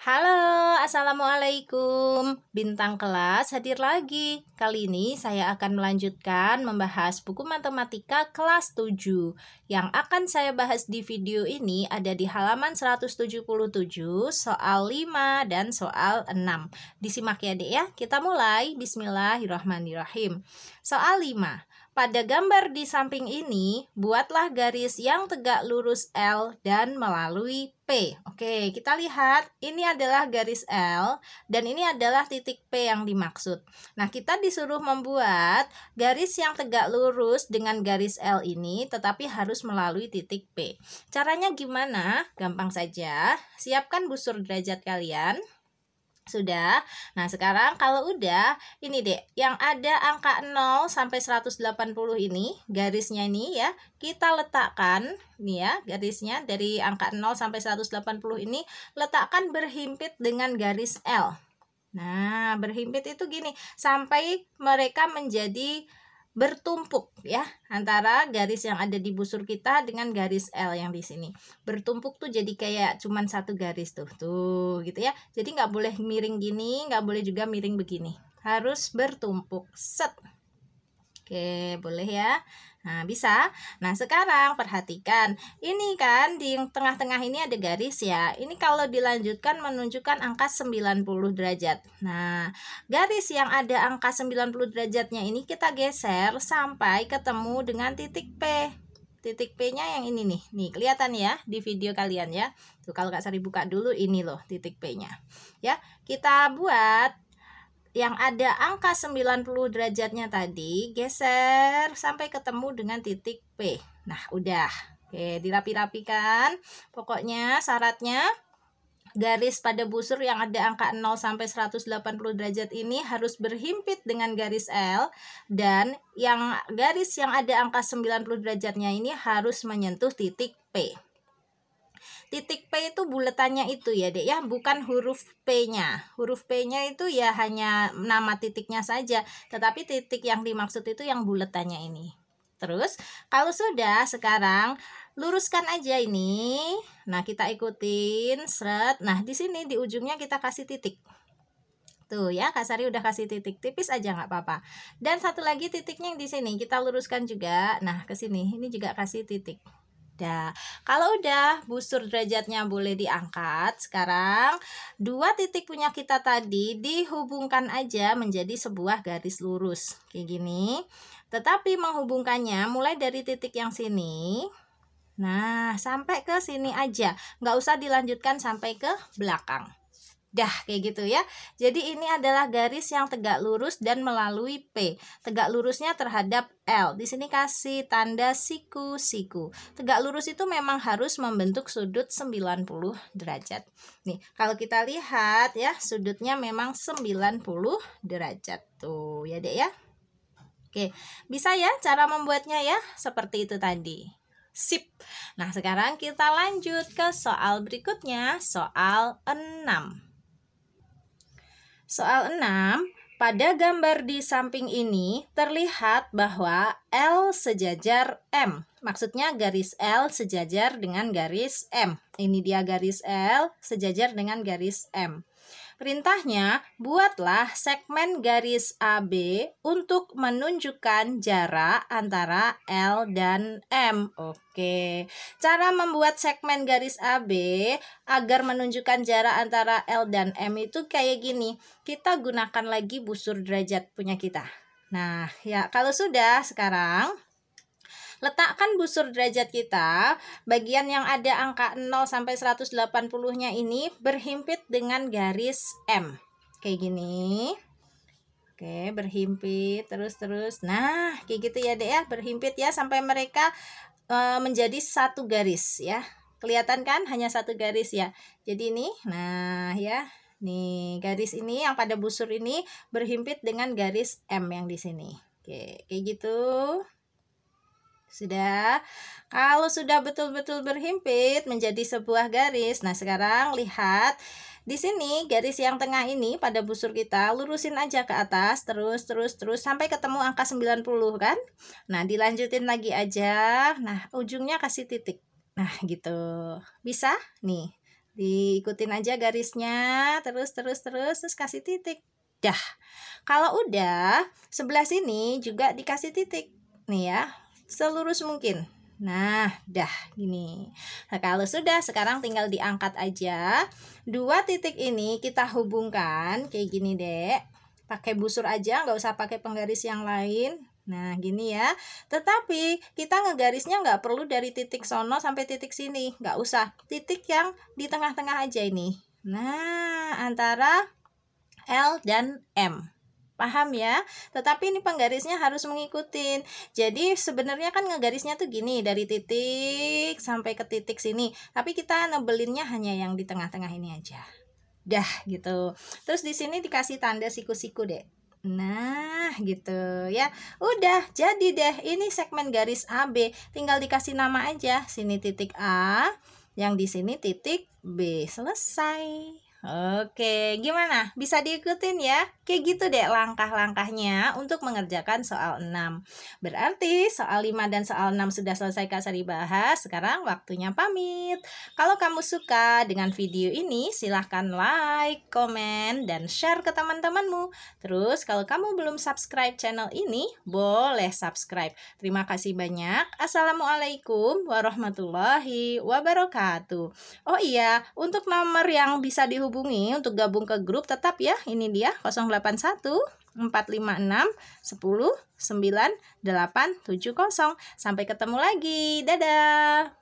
Halo, Assalamualaikum Bintang kelas hadir lagi Kali ini saya akan melanjutkan membahas buku matematika kelas 7 Yang akan saya bahas di video ini ada di halaman 177 Soal 5 dan soal 6 Disimak ya dek ya Kita mulai Bismillahirrahmanirrahim Soal 5 pada gambar di samping ini, buatlah garis yang tegak lurus L dan melalui P. Oke, kita lihat ini adalah garis L dan ini adalah titik P yang dimaksud. Nah, kita disuruh membuat garis yang tegak lurus dengan garis L ini tetapi harus melalui titik P. Caranya gimana? Gampang saja. Siapkan busur derajat kalian. Sudah. Nah, sekarang kalau udah, ini deh, yang ada angka 0 sampai 180 ini, garisnya ini ya, kita letakkan, nih ya, garisnya dari angka 0 sampai 180 ini, letakkan berhimpit dengan garis L. Nah, berhimpit itu gini, sampai mereka menjadi bertumpuk ya antara garis yang ada di busur kita dengan garis L yang di sini bertumpuk tuh jadi kayak cuman satu garis tuh tuh gitu ya jadi nggak boleh miring gini nggak boleh juga miring begini harus bertumpuk set Oke, boleh ya? Nah, bisa. Nah, sekarang perhatikan. Ini kan di tengah-tengah ini ada garis ya. Ini kalau dilanjutkan menunjukkan angka 90 derajat. Nah, garis yang ada angka 90 derajatnya ini kita geser sampai ketemu dengan titik P titik P-nya yang ini nih. Nih, kelihatan ya di video kalian ya. Tuh kalau Kak Sari buka dulu ini loh titik P-nya. Ya, kita buat yang ada angka 90 derajatnya tadi geser sampai ketemu dengan titik P. Nah, udah. Oke, dirapi-rapikan. Pokoknya syaratnya garis pada busur yang ada angka 0 sampai 180 derajat ini harus berhimpit dengan garis L dan yang garis yang ada angka 90 derajatnya ini harus menyentuh titik P. Titik P itu buletannya itu ya, Dek ya, bukan huruf P-nya. Huruf P-nya itu ya hanya nama titiknya saja, tetapi titik yang dimaksud itu yang buletannya ini. Terus, kalau sudah sekarang luruskan aja ini. Nah, kita ikutin seret. Nah, di sini di ujungnya kita kasih titik. Tuh ya, kasari udah kasih titik tipis aja nggak apa-apa. Dan satu lagi titiknya yang di sini kita luruskan juga. Nah, ke sini ini juga kasih titik. Kalau udah, busur derajatnya boleh diangkat. Sekarang, dua titik punya kita tadi dihubungkan aja menjadi sebuah garis lurus. Kayak gini. Tetapi menghubungkannya mulai dari titik yang sini. Nah, sampai ke sini aja. Nggak usah dilanjutkan sampai ke belakang dah kayak gitu ya. Jadi ini adalah garis yang tegak lurus dan melalui P. Tegak lurusnya terhadap L. Di sini kasih tanda siku-siku. Tegak lurus itu memang harus membentuk sudut 90 derajat. Nih, kalau kita lihat ya, sudutnya memang 90 derajat tuh, ya Dek ya. Oke, bisa ya cara membuatnya ya seperti itu tadi. Sip. Nah, sekarang kita lanjut ke soal berikutnya, soal 6. Soal 6, pada gambar di samping ini terlihat bahwa L sejajar M. Maksudnya garis L sejajar dengan garis M. Ini dia garis L sejajar dengan garis M. Perintahnya, buatlah segmen garis AB untuk menunjukkan jarak antara L dan M. Oke, cara membuat segmen garis AB agar menunjukkan jarak antara L dan M itu kayak gini. Kita gunakan lagi busur derajat punya kita. Nah, ya kalau sudah sekarang letakkan busur derajat kita, bagian yang ada angka 0 sampai 180-nya ini berhimpit dengan garis M. Kayak gini. Oke, berhimpit terus-terus. Nah, kayak gitu ya, Dek ya, berhimpit ya sampai mereka e, menjadi satu garis ya. Kelihatan kan hanya satu garis ya. Jadi ini, nah ya, Nih, garis ini yang pada busur ini berhimpit dengan garis M yang di sini. Oke, kayak gitu. Sudah. Kalau sudah betul-betul berhimpit menjadi sebuah garis. Nah, sekarang lihat di sini garis yang tengah ini pada busur kita lurusin aja ke atas terus terus terus sampai ketemu angka 90 kan. Nah, dilanjutin lagi aja. Nah, ujungnya kasih titik. Nah, gitu. Bisa? Nih diikutin aja garisnya terus terus terus terus kasih titik dah kalau udah sebelah sini juga dikasih titik nih ya selurus mungkin Nah, dah gini. Nah, kalau sudah sekarang tinggal diangkat aja. Dua titik ini kita hubungkan kayak gini, Dek. Pakai busur aja, nggak usah pakai penggaris yang lain. Nah, gini ya. Tetapi kita ngegarisnya nggak perlu dari titik sono sampai titik sini. Nggak usah. Titik yang di tengah-tengah aja ini. Nah, antara L dan M. Paham ya? Tetapi ini penggarisnya harus mengikuti. Jadi sebenarnya kan ngegarisnya tuh gini dari titik sampai ke titik sini. Tapi kita nebelinnya hanya yang di tengah-tengah ini aja. Dah gitu. Terus di sini dikasih tanda siku-siku deh. Nah, gitu ya. Udah, jadi deh. Ini segmen garis AB. Tinggal dikasih nama aja. Sini titik A, yang di sini titik B. Selesai. Oke, gimana? Bisa diikutin ya? Kayak gitu deh langkah-langkahnya untuk mengerjakan soal 6. Berarti soal 5 dan soal 6 sudah selesai Kak Sari bahas. Sekarang waktunya pamit. Kalau kamu suka dengan video ini, silahkan like, komen, dan share ke teman-temanmu. Terus kalau kamu belum subscribe channel ini, boleh subscribe. Terima kasih banyak. Assalamualaikum warahmatullahi wabarakatuh. Oh iya, untuk nomor yang bisa dihubungi hubungi untuk gabung ke grup tetap ya. Ini dia 081 456 10 9870. Sampai ketemu lagi. Dadah.